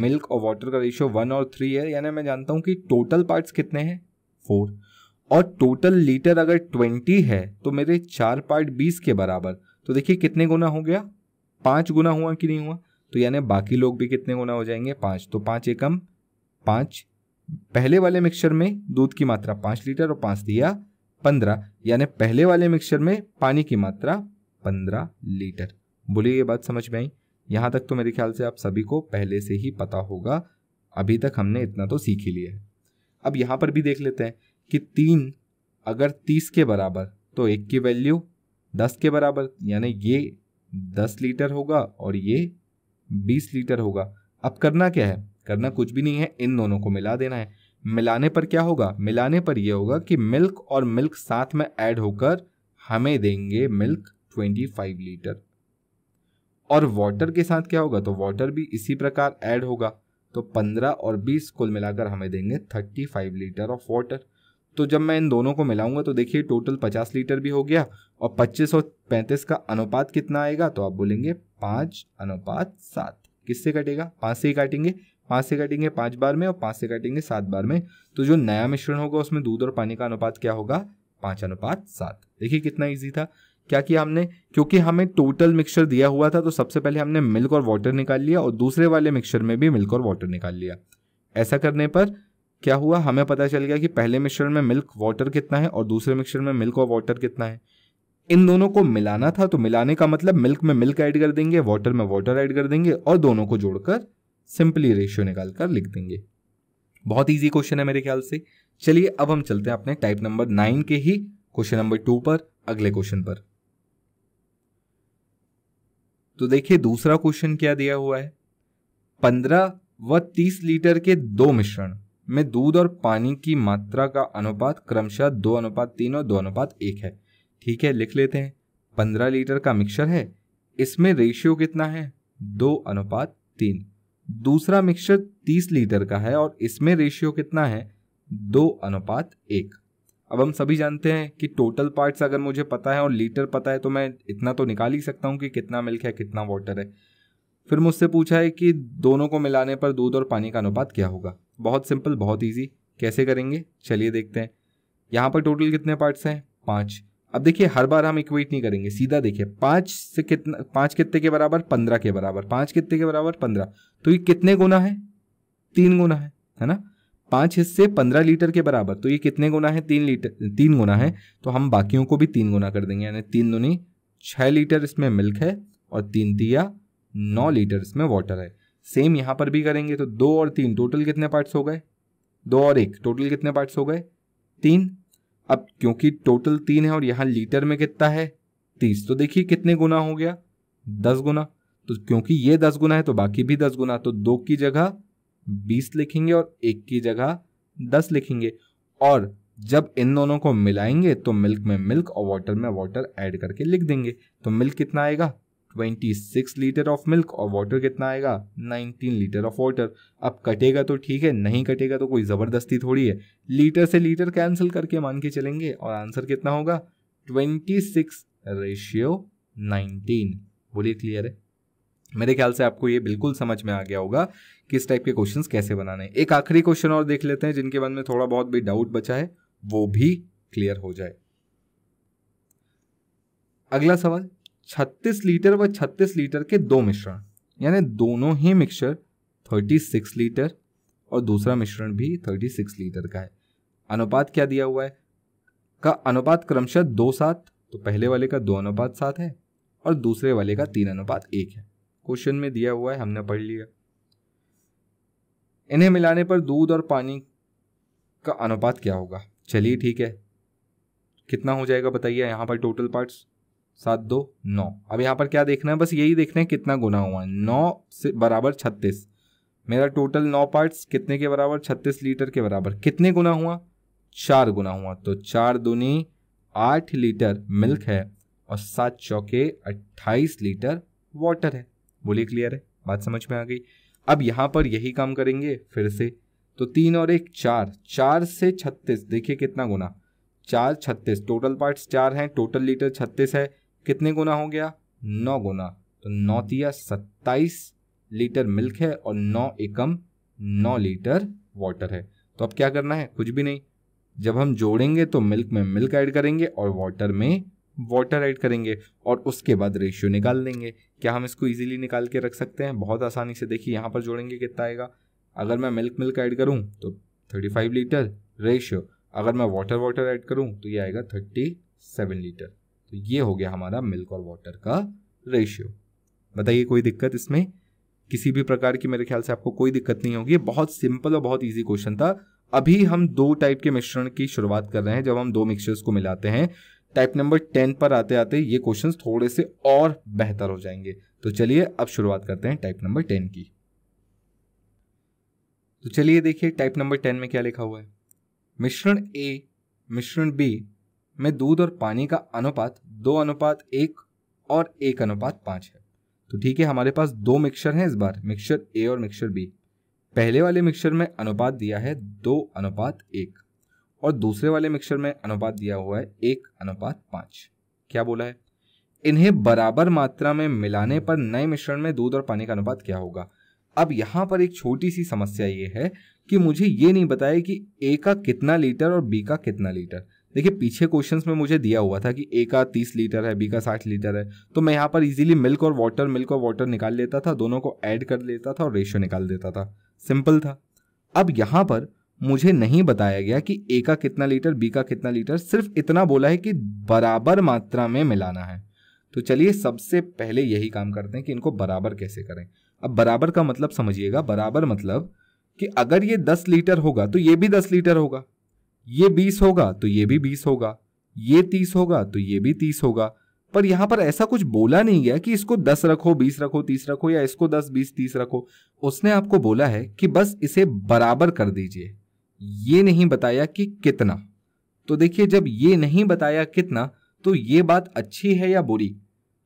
मिल्क और वाटर का रेशियो वन और थ्री है यानी मैं जानता हूँ कि टोटल पार्ट्स कितने हैं फोर और टोटल लीटर अगर ट्वेंटी है तो मेरे चार पार्ट बीस के बराबर तो देखिए कितने गुना हो गया पाँच गुना हुआ कि नहीं हुआ तो यानी बाकी लोग भी कितने गुना हो जाएंगे पाँच तो पाँच एकम पाँच पहले वाले मिक्सचर में दूध की मात्रा पाँच लीटर और पाँच दिया पंद्रह यानी पहले वाले मिक्सचर में पानी की मात्रा पंद्रह लीटर बोलिए ये बात समझ में आई यहाँ तक तो मेरे ख्याल से आप सभी को पहले से ही पता होगा अभी तक हमने इतना तो सीख ही लिया है अब यहाँ पर भी देख लेते हैं कि तीन अगर तीस के बराबर तो एक की वैल्यू दस के बराबर यानी ये दस लीटर होगा और ये बीस लीटर होगा अब करना क्या है करना कुछ भी नहीं है इन दोनों को मिला देना है मिलाने पर क्या होगा मिलाने पर यह होगा कि मिल्क और मिल्क साथ में ऐड होकर हमें देंगे मिल्क ट्वेंटी फाइव लीटर और वाटर के साथ क्या होगा तो वाटर भी इसी प्रकार ऐड होगा तो पंद्रह और बीस कुल मिलाकर हमें देंगे thirty five litre of water तो जब मैं इन दोनों को मिलाऊंगा तो देखिए टोटल पचास लीटर भी हो गया और पच्चीस और पैंतीस का अनुपात कितना आएगा तो आप बोलेंगे पाँच अनुपात सात किससे कटेगा पाँच से ही काटेंगे पाँच से काटेंगे पाँच बार में और पाँच से काटेंगे सात बार में तो जो नया मिश्रण होगा उसमें दूध और पानी का अनुपात क्या होगा पाँच अनुपात सात देखिए कितना ईजी था क्या किया हमने क्योंकि हमें टोटल मिक्सचर दिया हुआ था तो सबसे पहले हमने मिल्क और वाटर निकाल लिया और दूसरे वाले मिक्सचर में भी मिल्क और वाटर निकाल लिया ऐसा करने पर क्या हुआ हमें पता चल गया कि पहले मिक्सचर में मिल्क वाटर कितना है और दूसरे मिक्सचर में मिल्क और वाटर कितना है इन दोनों को मिलाना था तो मिलाने का मतलब मिल्क में मिल्क ऐड कर देंगे वाटर में वाटर ऐड कर देंगे और दोनों को जोड़कर सिंपली रेशियो निकाल कर लिख देंगे बहुत ईजी क्वेश्चन है मेरे ख्याल से चलिए अब हम चलते हैं अपने टाइप नंबर नाइन के ही क्वेश्चन नंबर टू पर अगले क्वेश्चन पर तो देखिए दूसरा क्वेश्चन क्या दिया हुआ है पंद्रह व तीस लीटर के दो मिश्रण में दूध और पानी की मात्रा का अनुपात क्रमशः दो अनुपात तीन और दो अनुपात एक है ठीक है लिख लेते हैं पंद्रह लीटर का मिक्सर है इसमें रेशियो कितना है दो अनुपात तीन दूसरा मिक्सर तीस लीटर का है और इसमें रेशियो कितना है दो अनुपात एक अब हम सभी जानते हैं कि टोटल पार्ट्स अगर मुझे पता है और लीटर पता है तो मैं इतना तो निकाल ही सकता हूँ कि कितना मिल्क है कितना वाटर है फिर मुझसे पूछा है कि दोनों को मिलाने पर दूध और पानी का अनुपात क्या होगा बहुत सिंपल बहुत ईजी कैसे करेंगे चलिए देखते हैं यहाँ पर टोटल कितने पार्ट्स हैं पाँच अब देखिए हर बार हम इक्वेट नहीं करेंगे सीधा देखिए पाँच से कितना पाँच कितने के बराबर पंद्रह के बराबर पाँच कितने के बराबर पंद्रह तो ये कितने गुना है तीन गुना है है ना पांच हिस्से पंद्रह लीटर के बराबर तो ये कितने गुना है तीन लीटर तीन गुना है तो हम बाकियों को भी तीन गुना कर देंगे यानी तीन दुनी छः लीटर इसमें मिल्क है और तीन तिया नौ लीटर इसमें वाटर है सेम यहाँ पर भी करेंगे तो दो और तीन टोटल कितने पार्ट्स हो गए दो और एक टोटल कितने पार्ट्स हो गए तीन अब क्योंकि टोटल तीन है और यहाँ लीटर में कितना है तीस तो देखिए कितने गुना हो गया दस गुना तो क्योंकि ये दस गुना है तो बाकी भी दस गुना तो दो की जगह बीस लिखेंगे और एक की जगह दस लिखेंगे और जब इन दोनों को मिलाएंगे तो मिल्क में मिल्क और वाटर में वाटर ऐड करके लिख देंगे तो मिल्क कितना आएगा 26 लीटर ऑफ मिल्क और वाटर कितना आएगा 19 लीटर ऑफ वाटर अब कटेगा तो ठीक है नहीं कटेगा तो कोई ज़बरदस्ती थोड़ी है लीटर से लीटर कैंसिल करके मान के चलेंगे और आंसर कितना होगा 26 रेशियो नाइनटीन बोलिए क्लियर है मेरे ख्याल से आपको ये बिल्कुल समझ में आ गया होगा किस टाइप के क्वेश्चंस कैसे बनाने एक आखिरी क्वेश्चन और देख लेते हैं जिनके मन में थोड़ा बहुत भी डाउट बचा है वो भी क्लियर हो जाए अगला सवाल 36 लीटर व 36 लीटर के दो मिश्रण यानी दोनों ही मिक्सचर 36 लीटर और दूसरा मिश्रण भी 36 लीटर का है अनुपात क्या दिया हुआ है का अनुपात क्रमशः दो सात तो पहले वाले का दो अनुपात सात है और दूसरे वाले का तीन अनुपात एक है क्वेश्चन में दिया हुआ है हमने पढ़ लिया इन्हें मिलाने पर दूध और पानी का अनुपात क्या होगा चलिए ठीक है कितना हो जाएगा बताइए यहाँ पर टोटल पार्ट्स सात दो नौ अब यहाँ पर क्या देखना है बस यही देखना है कितना गुना हुआ है नौ से बराबर छत्तीस मेरा टोटल नौ पार्ट्स कितने के बराबर छत्तीस लीटर के बराबर कितने गुना हुआ चार गुना हुआ तो चार दुनी आठ लीटर मिल्क है और सात चौके अट्ठाईस लीटर वाटर है बोलिए क्लियर है बात समझ में आ गई अब यहाँ पर यही काम करेंगे फिर से तो तीन और एक चार चार से छत्तीस देखिए कितना गुना चार छत्तीस टोटल पार्ट्स चार हैं टोटल लीटर छत्तीस है कितने गुना हो गया नौ गुना तो नौ तिया सत्ताईस लीटर मिल्क है और नौ एकम नौ लीटर वाटर है तो अब क्या करना है कुछ भी नहीं जब हम जोड़ेंगे तो मिल्क में मिल्क ऐड करेंगे और वाटर में वाटर ऐड करेंगे और उसके बाद रेशियो निकाल लेंगे क्या हम इसको इजीली निकाल के रख सकते हैं बहुत आसानी से देखिए यहाँ पर जोड़ेंगे कितना आएगा अगर मैं मिल्क मिल्क ऐड करूँ तो थर्टी फाइव लीटर रेशियो अगर मैं वाटर वाटर ऐड करूँ तो ये आएगा थर्टी सेवन लीटर तो ये हो गया हमारा मिल्क और वाटर का रेशियो बताइए कोई दिक्कत इसमें किसी भी प्रकार की मेरे ख्याल से आपको कोई दिक्कत नहीं होगी बहुत सिंपल और बहुत ईजी क्वेश्चन था अभी हम दो टाइप के मिश्रण की शुरुआत कर रहे हैं जब हम दो मिक्सचर्स को मिलाते हैं टाइप नंबर टेन पर आते आते ये क्वेश्चन थोड़े से और बेहतर हो जाएंगे तो चलिए अब शुरुआत करते हैं टाइप नंबर टेन की तो चलिए देखिए टाइप नंबर टेन में क्या लिखा हुआ है मिश्रण ए मिश्रण बी में दूध और पानी का अनुपात दो अनुपात एक और एक अनुपात पांच है तो ठीक है हमारे पास दो मिक्सर हैं इस बार मिक्सर ए और मिक्सर बी पहले वाले मिक्सर में अनुपात दिया है दो अनुपात एक और दूसरे वाले मिक्सचर में अनुपात दिया हुआ है एक अनुपात पाँच क्या बोला है इन्हें बराबर मात्रा में मिलाने पर नए मिश्रण में दूध और पानी का अनुपात क्या होगा अब यहाँ पर एक छोटी सी समस्या ये है कि मुझे ये नहीं बताया कि ए का कितना लीटर और बी का कितना लीटर देखिए पीछे क्वेश्चंस में मुझे दिया हुआ था कि ए का तीस लीटर है बी का साठ लीटर है तो मैं यहाँ पर इजीली मिल्क और वाटर मिल्क और वाटर निकाल लेता था दोनों को ऐड कर लेता था और रेशियो निकाल देता था सिंपल था अब यहाँ पर मुझे नहीं बताया गया कि ए का कितना लीटर बी का कितना लीटर सिर्फ इतना बोला है कि बराबर मात्रा में मिलाना है तो चलिए सबसे पहले यही काम करते हैं कि इनको बराबर कैसे करें अब बराबर का मतलब समझिएगा बराबर मतलब कि अगर ये दस लीटर होगा तो ये भी दस लीटर होगा ये बीस होगा तो ये भी बीस होगा ये तीस होगा तो ये भी तीस होगा पर यहाँ पर ऐसा कुछ बोला नहीं गया कि इसको दस रखो बीस रखो तीस रखो या इसको दस बीस तीस रखो उसने आपको बोला है कि बस इसे बराबर कर दीजिए ये नहीं बताया कि कितना तो देखिए जब ये नहीं बताया कितना तो ये बात अच्छी है या बुरी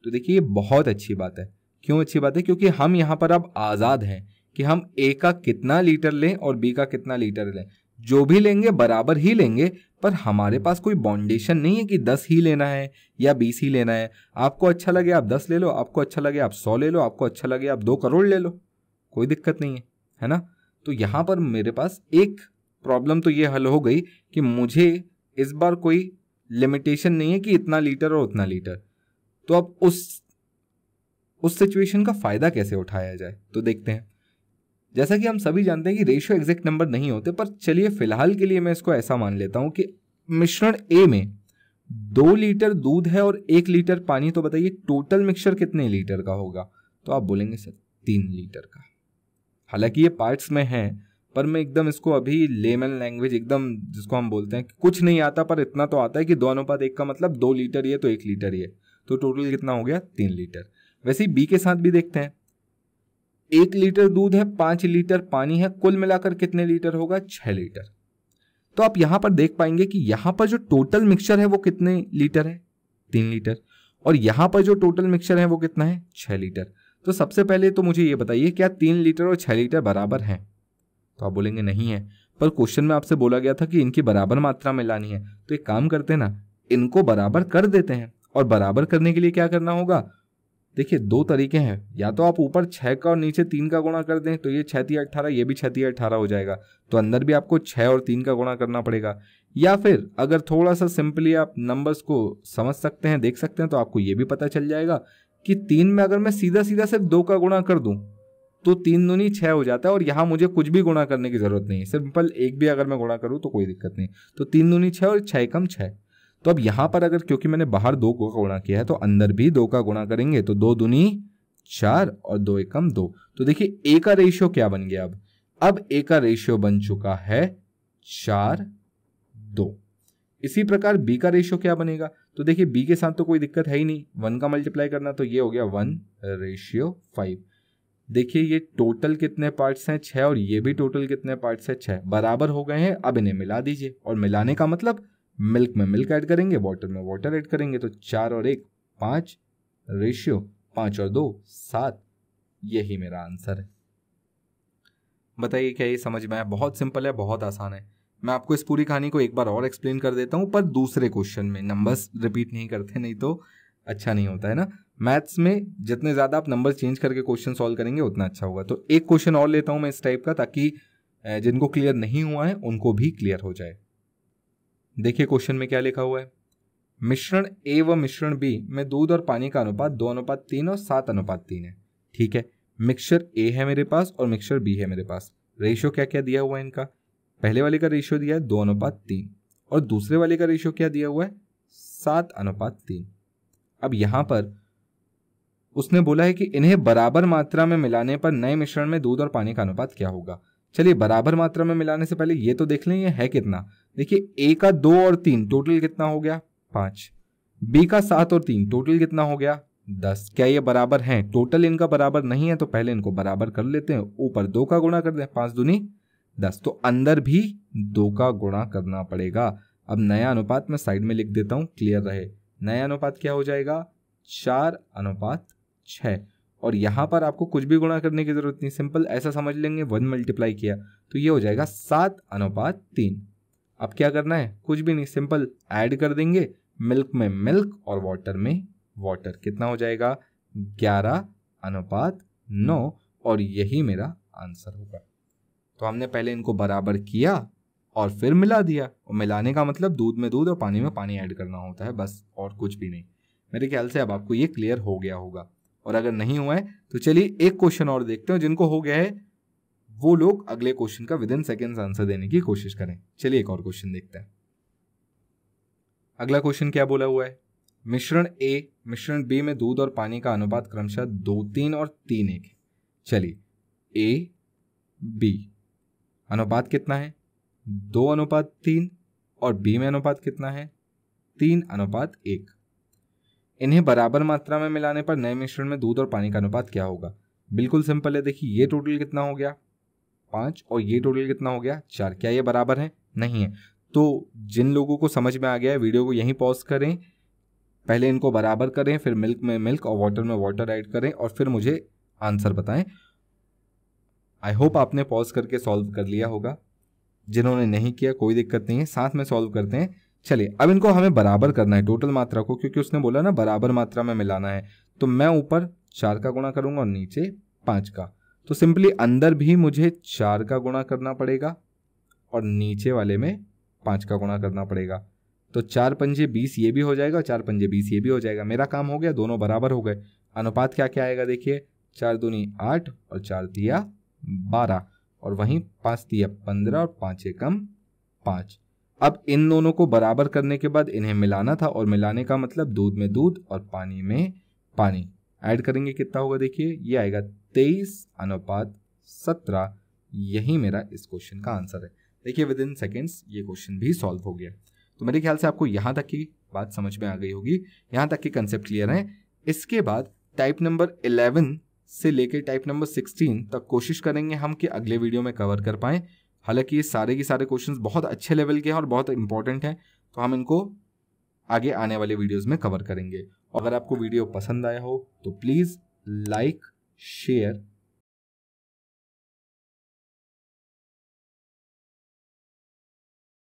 तो देखिए ये बहुत अच्छी बात है क्यों अच्छी बात है क्योंकि हम यहाँ पर अब आज़ाद हैं कि हम ए का कितना लीटर लें और बी का कितना लीटर लें जो भी लेंगे बराबर ही लेंगे पर हमारे पास कोई बाउंडेशन नहीं है कि दस ही लेना है या बीस ही लेना है आपको अच्छा लगे आप दस ले लो आपको अच्छा लगे आप सौ ले लो आपको अच्छा लगे आप दो करोड़ ले लो कोई दिक्कत नहीं है है ना तो यहाँ पर मेरे पास एक प्रॉब्लम तो ये हल हो गई कि मुझे इस बार कोई लिमिटेशन नहीं है कि इतना लीटर और उतना लीटर तो अब उस उस सिचुएशन का फ़ायदा कैसे उठाया जाए तो देखते हैं जैसा कि हम सभी जानते हैं कि रेशियो एग्जैक्ट नंबर नहीं होते पर चलिए फिलहाल के लिए मैं इसको ऐसा मान लेता हूँ कि मिश्रण ए में दो लीटर दूध है और एक लीटर पानी तो बताइए टोटल मिक्सचर कितने लीटर का होगा तो आप बोलेंगे सर तीन लीटर का हालांकि ये पार्ट्स में हैं पर मैं एकदम इसको अभी लेमन लैंग्वेज एकदम जिसको हम बोलते हैं कुछ नहीं आता पर इतना तो आता है कि दो अनुपात एक का मतलब दो लीटर है तो एक लीटर है तो टोटल कितना हो गया तीन लीटर वैसे ही बी के साथ भी देखते हैं एक लीटर दूध है पांच लीटर पानी है कुल मिलाकर कितने लीटर होगा छह लीटर तो आप यहां पर देख पाएंगे कि यहां पर जो टोटल मिक्सचर है वो कितने लीटर है तीन लीटर और यहां पर जो टोटल मिक्सचर है वो कितना है छह लीटर तो सबसे पहले तो मुझे ये बताइए क्या तीन लीटर और छह लीटर बराबर हैं तो आप बोलेंगे नहीं है पर क्वेश्चन में आपसे बोला गया था कि इनकी बराबर मात्रा में लानी है तो एक काम करते हैं ना इनको बराबर कर देते हैं और बराबर करने के लिए क्या करना होगा देखिए दो तरीके हैं या तो आप ऊपर छः का और नीचे तीन का गुणा कर दें तो ये छः तीन अट्ठारह ये भी छः तीन अट्ठारह हो जाएगा तो अंदर भी आपको छः और तीन का गुणा करना पड़ेगा या फिर अगर थोड़ा सा सिंपली आप नंबर्स को समझ सकते हैं देख सकते हैं तो आपको ये भी पता चल जाएगा कि तीन में अगर मैं सीधा सीधा सिर्फ दो का गुणा कर दूँ तो तीन दूनी छः हो जाता है और यहाँ मुझे कुछ भी गुणा करने की ज़रूरत नहीं है सिंपल एक भी अगर मैं गुणा करूँ तो कोई दिक्कत नहीं तो तीन दूनी छः और छः कम छः तो अब यहाँ पर अगर क्योंकि मैंने बाहर दो का गुणा किया है तो अंदर भी दो का गुणा करेंगे तो दो दूनी चार और दो एकम दो तो देखिए ए का रेशियो क्या बन गया अब अब ए का रेशियो बन चुका है चार दो इसी प्रकार बी का रेशियो क्या बनेगा तो देखिए बी के साथ तो कोई दिक्कत है ही नहीं वन का मल्टीप्लाई करना तो ये हो गया वन रेशियो फाइव देखिए ये टोटल कितने पार्ट्स हैं छः और ये भी टोटल कितने पार्ट्स हैं छः बराबर हो गए हैं अब इन्हें मिला दीजिए और मिलाने का मतलब मिल्क में मिल्क ऐड करेंगे वाटर में वाटर ऐड करेंगे तो चार और एक पाँच रेशियो पाँच और दो सात यही मेरा आंसर है बताइए क्या ये समझ में आया बहुत सिंपल है बहुत आसान है मैं आपको इस पूरी कहानी को एक बार और एक्सप्लेन कर देता हूँ पर दूसरे क्वेश्चन में नंबर्स रिपीट नहीं करते नहीं तो अच्छा नहीं होता है ना मैथ्स में जितने ज़्यादा आप नंबर चेंज करके क्वेश्चन सॉल्व करेंगे उतना अच्छा होगा तो एक क्वेश्चन और लेता हूँ मैं इस टाइप का ताकि जिनको क्लियर नहीं हुआ है उनको भी क्लियर हो जाए देखिए क्वेश्चन में क्या लिखा हुआ है मिश्रण ए व मिश्रण बी में दूध और पानी का अनुपात दो अनुपात तीन और सात अनुपात तीन है ठीक है मिक्सचर ए है मेरे पास और मिक्सचर बी है मेरे पास रेशियो क्या क्या दिया हुआ है इनका पहले वाले का रेशियो दिया है दो अनुपात तीन और दूसरे वाले का रेशियो क्या दिया हुआ है सात अनुपात तीन अब यहाँ पर उसने बोला है कि इन्हें बराबर मात्रा में मिलाने पर नए मिश्रण में दूध और पानी का अनुपात क्या होगा चलिए बराबर मात्रा में मिलाने से पहले ये तो देख लें ये है कितना देखिए ए का दो और तीन टोटल कितना हो गया पांच बी का सात और तीन टोटल कितना हो गया दस क्या ये बराबर हैं टोटल इनका बराबर नहीं है तो पहले इनको बराबर कर लेते हैं ऊपर दो का गुणा कर दें पांच दूनी दस तो अंदर भी दो का गुणा करना पड़ेगा अब नया अनुपात मैं साइड में लिख देता हूं क्लियर रहे नया अनुपात क्या हो जाएगा चार अनुपात छः और यहाँ पर आपको कुछ भी गुणा करने की ज़रूरत नहीं सिंपल ऐसा समझ लेंगे वन मल्टीप्लाई किया तो ये हो जाएगा सात अनुपात तीन अब क्या करना है कुछ भी नहीं सिंपल ऐड कर देंगे मिल्क में मिल्क और वाटर में वाटर कितना हो जाएगा ग्यारह अनुपात नौ और यही मेरा आंसर होगा तो हमने पहले इनको बराबर किया और फिर मिला दिया और मिलाने का मतलब दूध में दूध और पानी में पानी ऐड करना होता है बस और कुछ भी नहीं मेरे ख्याल से अब आपको ये क्लियर हो गया होगा और अगर नहीं हुआ है तो चलिए एक क्वेश्चन और देखते हैं जिनको हो गया है वो लोग अगले क्वेश्चन का विद इन सेकेंड आंसर देने की कोशिश करें चलिए एक और क्वेश्चन देखते हैं अगला क्वेश्चन क्या बोला हुआ है मिश्रण ए मिश्रण बी में दूध और पानी का अनुपात क्रमशः दो तीन और तीन एक चलिए ए बी अनुपात कितना है दो अनुपात तीन और बी में अनुपात कितना है तीन अनुपात एक इन्हें बराबर मात्रा में मिलाने पर नए मिश्रण में दूध और पानी का अनुपात क्या होगा बिल्कुल सिंपल है देखिए ये टोटल कितना हो गया पाँच और ये टोटल कितना हो गया चार क्या ये बराबर है नहीं है तो जिन लोगों को समझ में आ गया है वीडियो को यहीं पॉज करें पहले इनको बराबर करें फिर मिल्क में मिल्क और वाटर में वाटर ऐड करें और फिर मुझे आंसर बताएं आई होप आपने पॉज करके सॉल्व कर लिया होगा जिन्होंने नहीं किया कोई दिक्कत नहीं है साथ में सॉल्व करते हैं चलिए अब इनको हमें बराबर करना है टोटल मात्रा को क्योंकि उसने बोला ना बराबर मात्रा में मिलाना है तो मैं ऊपर चार का गुणा करूंगा और नीचे पांच का तो सिंपली अंदर भी मुझे चार का गुणा करना पड़ेगा और नीचे वाले में पांच का गुणा करना पड़ेगा तो चार पंजे बीस ये भी हो जाएगा चार पंजे बीस ये भी हो जाएगा मेरा काम हो गया दोनों बराबर हो गए अनुपात क्या क्या आएगा देखिए चार दूनी आठ और चार दिया बारह और वहीं पांच दिया पंद्रह और पांच एकम पांच अब इन दोनों को बराबर करने के बाद इन्हें मिलाना था और मिलाने का मतलब दूध में दूध और पानी में पानी ऐड करेंगे कितना होगा देखिए ये आएगा तेईस अनुपात सत्रह यही मेरा इस क्वेश्चन का आंसर है देखिए विद इन सेकेंड्स ये क्वेश्चन भी सॉल्व हो गया तो मेरे ख्याल से आपको यहाँ तक की बात समझ में आ गई होगी यहाँ तक के कंसेप्ट क्लियर हैं इसके बाद टाइप नंबर इलेवन से लेकर टाइप नंबर सिक्सटीन तक कोशिश करेंगे हम कि अगले वीडियो में कवर कर पाएँ हालांकि ये सारे के सारे क्वेश्चन बहुत अच्छे लेवल के हैं और बहुत इंपॉर्टेंट हैं तो हम इनको आगे आने वाले वीडियोज़ में कवर करेंगे और अगर आपको वीडियो पसंद आया हो तो प्लीज़ लाइक शेयर